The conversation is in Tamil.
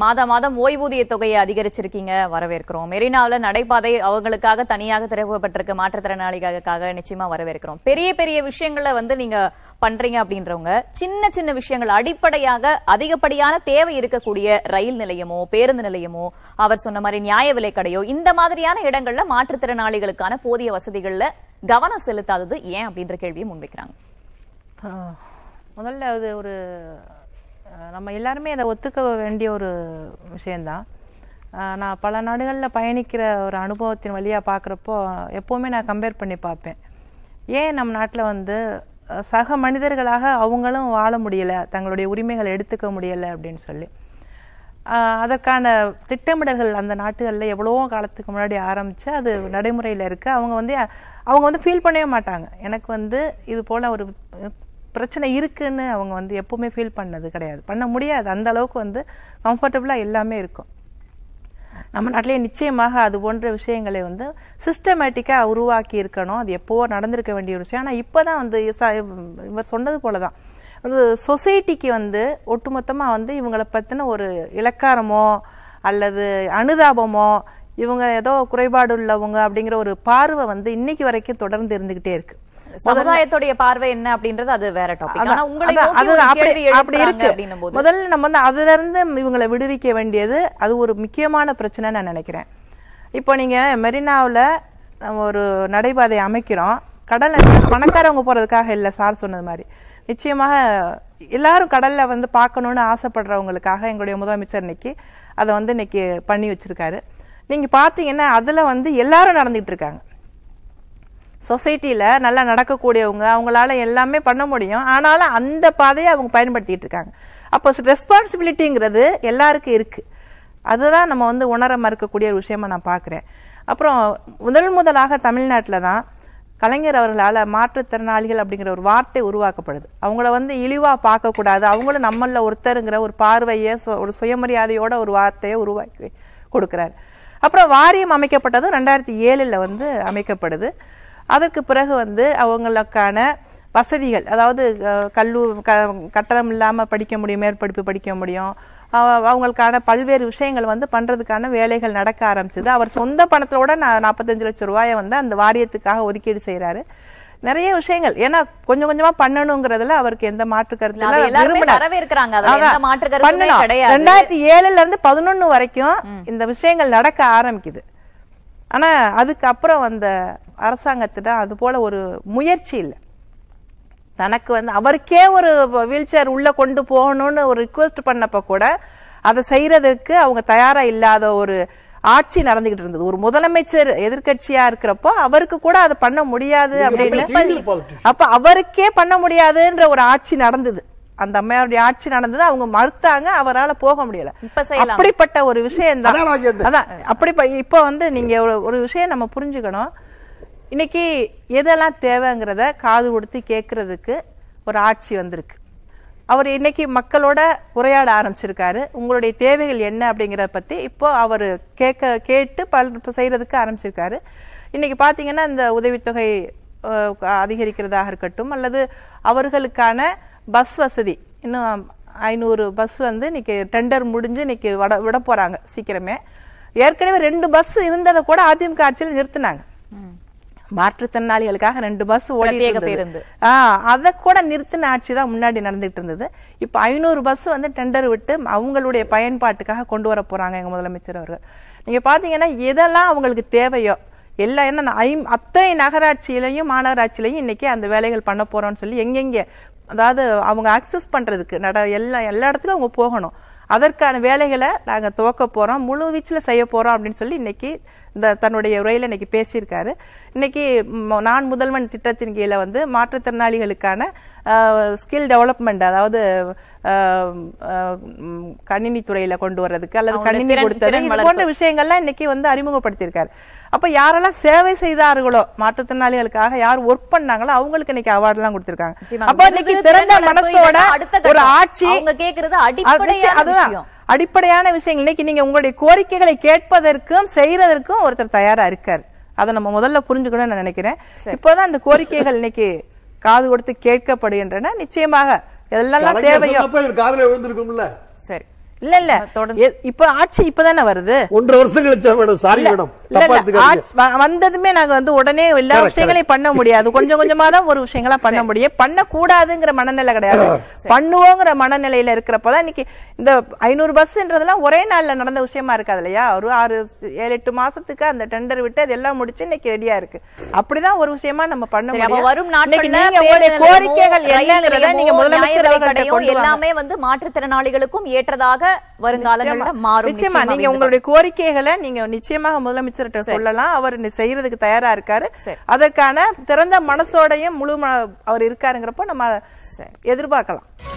மாதா மாதம் ஓய்வூதிய தொகையை அதிகரிச்சிருக்கீங்க வரவேற்கிறோம் மெரினாவில் நடைபாதை அவங்களுக்காக தனியாக திறக்கப்பட்டிருக்கு மாற்றுத்திறனாளிகளுக்காக நிச்சயமா வரவேற்கிறோம் பெரிய பெரிய விஷயங்கள வந்து நீங்க பண்றீங்க அப்படின்றவங்க சின்ன சின்ன விஷயங்கள் அடிப்படையாக அதிகப்படியான தேவை இருக்கக்கூடிய ரயில் நிலையமோ பேருந்து நிலையமோ அவர் சொன்ன மாதிரி நியாய விலை கடையோ இந்த மாதிரியான இடங்கள்ல மாற்றுத்திறனாளிகளுக்கான போதிய வசதிகள்ல கவனம் செலுத்தாதது ஏன் அப்படின்ற கேள்வியை முன்வைக்கிறாங்க முதல்ல அது ஒரு நம்ம எல்லாருமே அதை ஒத்துக்க வேண்டிய ஒரு விஷயந்தான் நான் பல நாடுகளில் பயணிக்கிற ஒரு அனுபவத்தின் வழியாக பார்க்குறப்போ எப்போவுமே நான் கம்பேர் பண்ணி பார்ப்பேன் ஏன் நம் நாட்டில் வந்து சக மனிதர்களாக அவங்களும் வாழ முடியலை தங்களுடைய உரிமைகளை எடுத்துக்க முடியலை அப்படின்னு சொல்லி அதற்கான திட்டமிடல்கள் அந்த நாட்டுகளில் எவ்வளோ காலத்துக்கு முன்னாடி ஆரம்பித்து அது நடைமுறையில் இருக்குது அவங்க வந்து அவங்க வந்து ஃபீல் பண்ணவே மாட்டாங்க எனக்கு வந்து இது போல் ஒரு பிரச்சனை இருக்குன்னு அவங்க வந்து எப்போவுமே ஃபீல் பண்ணது கிடையாது பண்ண முடியாது அந்த அளவுக்கு வந்து கம்ஃபர்டபுளாக எல்லாமே இருக்கும் நம்ம நாட்டிலே நிச்சயமாக அது போன்ற விஷயங்களை வந்து சிஸ்டமேட்டிக்காக உருவாக்கி இருக்கணும் அது எப்போவோ நடந்திருக்க வேண்டிய ஒரு விஷயம் ஆனால் இப்போ தான் வந்து இவர் சொன்னது போல தான் ஒரு சொசைட்டிக்கு வந்து ஒட்டுமொத்தமாக வந்து இவங்களை பற்றின ஒரு இலக்காரமோ அல்லது அனுதாபமோ இவங்க ஏதோ குறைபாடு உள்ளவங்க அப்படிங்கிற ஒரு பார்வை வந்து இன்னைக்கு வரைக்கும் தொடர்ந்து இருந்துக்கிட்டே இருக்குது சமுதாயத்துடைய பார்வை என்ன அப்படின்றது அது வேற டாபிக் ஆனா உங்களை அப்படி இருக்கு முதல்ல நம்ம வந்து அதுல இருந்து இவங்களை விடுவிக்க வேண்டியது அது ஒரு முக்கியமான பிரச்சனை நான் நினைக்கிறேன் இப்போ நீங்க மெரினாவில் ஒரு நடைபாதை அமைக்கிறோம் கடல் பணக்காரவங்க போறதுக்காக இல்ல சார் சொன்னது மாதிரி நிச்சயமாக எல்லாரும் கடல்ல வந்து பார்க்கணும்னு ஆசைப்படுறவங்களுக்காக எங்களுடைய முதலமைச்சர் இன்னைக்கு அதை வந்து இன்னைக்கு பண்ணி வச்சிருக்காரு நீங்க பாத்தீங்கன்னா அதுல வந்து எல்லாரும் நடந்துகிட்டு இருக்காங்க சொசைட்டியில் நல்லா நடக்கக்கூடியவங்க அவங்களால எல்லாமே பண்ண முடியும் ஆனாலும் அந்த பாதையை அவங்க பயன்படுத்திகிட்டு இருக்காங்க அப்போ ரெஸ்பான்சிபிலிட்டிங்கிறது எல்லாருக்கும் இருக்குது அதுதான் நம்ம வந்து உணர மறுக்கக்கூடிய ஒரு விஷயமா நான் பார்க்குறேன் அப்புறம் முதல் முதலாக தமிழ்நாட்டில் தான் கலைஞர் அவர்களால் மாற்றுத்திறனாளிகள் அப்படிங்கிற ஒரு வார்த்தை உருவாக்கப்படுது அவங்கள வந்து இழிவாக பார்க்கக்கூடாது அவங்களும் நம்மளில் ஒருத்தருங்கிற ஒரு பார்வையை ஒரு சுயமரியாதையோட ஒரு வார்த்தையை உருவாக்கி கொடுக்குறாரு அப்புறம் வாரியம் அமைக்கப்பட்டதும் ரெண்டாயிரத்தி ஏழில் வந்து அமைக்கப்படுது அதற்கு பிறகு வந்து அவங்களுக்கான வசதிகள் அதாவது கல்லூ கட்டணம் இல்லாமல் படிக்க முடியும் மேற்படிப்பு படிக்க முடியும் அவங்களுக்கான பல்வேறு விஷயங்கள் வந்து பண்ணுறதுக்கான வேலைகள் நடக்க ஆரம்பிச்சது அவர் சொந்த பணத்தோட நான் நாற்பத்தஞ்சு லட்சம் ரூபாயை வந்து அந்த வாரியத்துக்காக ஒதுக்கீடு செய்கிறாரு நிறைய விஷயங்கள் ஏன்னா கொஞ்சம் கொஞ்சமா பண்ணணுங்கிறதுல அவருக்கு எந்த மாற்று கருத்து ரெண்டாயிரத்தி ஏழுல இருந்து பதினொன்னு வரைக்கும் இந்த விஷயங்கள் நடக்க ஆரம்பிக்குது ஆனா அதுக்கப்புறம் அந்த அரசாங்கத்திடம் அது போல ஒரு முயற்சி இல்லை தனக்கு வந்து அவருக்கே ஒரு வீல் சேர் உள்ள கொண்டு போகணும்னு ஒரு ரிக்வெஸ்ட் பண்ணப்ப கூட அதை செய்யறதுக்கு அவங்க தயாரா இல்லாத ஒரு ஆட்சி நடந்துகிட்டு இருந்தது ஒரு முதலமைச்சர் எதிர்கட்சியா இருக்கிறப்போ அவருக்கு கூட அதை பண்ண முடியாது அப்படின்னு அப்ப அவருக்கே பண்ண முடியாதுன்ற ஒரு ஆட்சி நடந்தது அந்த அம்மையாருடைய ஆட்சி நடந்தது அவங்க மறுத்தாங்க அவரால் போக முடியல அப்படிப்பட்ட ஒரு விஷயம் தான் அதான் அப்படி இப்ப வந்து நீங்க ஒரு விஷயம் நம்ம புரிஞ்சுக்கணும் இன்னைக்கு எதெல்லாம் தேவைங்கிறத காது கொடுத்து கேட்கறதுக்கு ஒரு ஆட்சி வந்திருக்கு அவர் இன்னைக்கு மக்களோட உரையாட ஆரம்பிச்சிருக்காரு உங்களுடைய தேவைகள் என்ன அப்படிங்கிறத பற்றி இப்போ அவர் கேட்க கேட்டு பல் செய்கிறதுக்கு ஆரம்பிச்சிருக்காரு இன்னைக்கு பார்த்தீங்கன்னா இந்த உதவித்தொகை அதிகரிக்கிறதாக இருக்கட்டும் அல்லது அவர்களுக்கான பஸ் வசதி இன்னும் ஐநூறு பஸ் வந்து இன்னைக்கு டெண்டர் முடிஞ்சு இன்னைக்கு விட விட போகிறாங்க சீக்கிரமே ஏற்கனவே ரெண்டு பஸ் இருந்ததை கூட அதிமுக ஆட்சியில் நிறுத்தினாங்க மாற்றுத்திறனாளிகளுக்காக ரெண்டு பஸ் ஓடிட்டு பேருந்து அதை கூட நிறுத்தின ஆட்சி தான் முன்னாடி நடந்துட்டு இருந்தது இப்போ ஐநூறு பஸ் வந்து டெண்டர் விட்டு அவங்களுடைய பயன்பாட்டுக்காக கொண்டு வர போறாங்க எங்க முதலமைச்சர் அவர்கள் நீங்க பாத்தீங்கன்னா எதெல்லாம் அவங்களுக்கு தேவையோ எல்லா என்ன அத்தனை நகராட்சியிலையும் மாநகராட்சியிலையும் இன்னைக்கு அந்த வேலைகள் பண்ண போறோம்னு சொல்லி எங்கெங்க அதாவது அவங்க அக்சஸ் பண்றதுக்கு நட எல்லா எல்லா இடத்துலயும் அவங்க போகணும் அதற்கான வேலைகளை நாங்க துவக்க போறோம் முழு வீச்சுல செய்ய போறோம் அப்படின்னு சொல்லி இன்னைக்கு இந்த தன்னுடைய உரையில் இன்னைக்கு பேசியிருக்காரு இன்னைக்கு நான் முதல்வன் திட்டத்தின் கீழே வந்து மாற்றுத்திறனாளிகளுக்கான ஸ்கில் டெவலப்மெண்ட் அதாவது கணினி துறையில கொண்டு வர்றதுக்கு அல்லது கணினி கொடுத்தது இது போன்ற விஷயங்கள்லாம் இன்னைக்கு வந்து அறிமுகப்படுத்தியிருக்காரு அப்ப யாரெல்லாம் சேவை செய்தார்களோ மாற்றுத்திறனாளிகளுக்காக யார் ஒர்க் பண்ணாங்களோ அவங்களுக்கு இன்னைக்கு அவார்டு எல்லாம் கொடுத்திருக்காங்க அப்ப இன்னைக்கு திறந்த மனசோட ஒரு ஆட்சி அவங்க கேக்குறது அடிப்படையான விஷயங்கள் இன்னைக்கு நீங்க உங்களுடைய கோரிக்கைகளை கேட்பதற்கும் செய்யறதற்கும் ஒருத்தர் தயாரா இருக்கார் அதை நம்ம முதல்ல புரிஞ்சுக்கணும்னு நான் நினைக்கிறேன் இப்போதான் அந்த கோரிக்கைகள் இன்னைக்கு காது கொடுத்து கேட்கப்படுகின்றன நிச்சயமாக எல்லாம் தேவையோ சரி இல்ல இல்ல இப்ப ஆட்சி இப்பதானே வருது ஒன்றரை வருஷம் கழிச்சா மேடம் சாரி மேடம் வந்ததுமே நாங்க வந்து உடனே எல்லா விஷயங்களையும் பண்ண முடியாது கொஞ்சம் கொஞ்சமா தான் ஒரு விஷயங்களா பண்ண முடியும் பண்ணக்கூடாதுங்கிற மனநிலை கிடையாது பண்ணுவோங்கிற மனநிலையில இருக்கிறப்பதான் இன்னைக்கு இந்த ஐநூறு பஸ்ன்றதெல்லாம் ஒரே நாள்ல நடந்த விஷயமா இருக்காது இல்லையா ஒரு ஆறு ஏழு எட்டு மாசத்துக்கு அந்த டெண்டர் விட்டு அதெல்லாம் முடிச்சு இன்னைக்கு ரெடியா இருக்கு அப்படிதான் ஒரு விஷயமா நம்ம பண்ண முடியும் வரும் கோரிக்கைகள் நீங்க முதலமைச்சர் எல்லாமே வந்து மாற்றுத்திறனாளிகளுக்கும் ஏற்றதாக வருங்காலங்களில் மாறும் நிச்சயமா நீங்க உங்களுடைய கோரிக்கைகளை நீங்க நிச்சயமாக முதலமைச்சர் அமைச்சர்கிட்ட சொல்லலாம் அவர் செய்யறதுக்கு தயாரா இருக்காரு அதற்கான திறந்த மனசோடையும் முழு அவர் இருக்காருங்கிறப்போ நம்ம எதிர்பார்க்கலாம்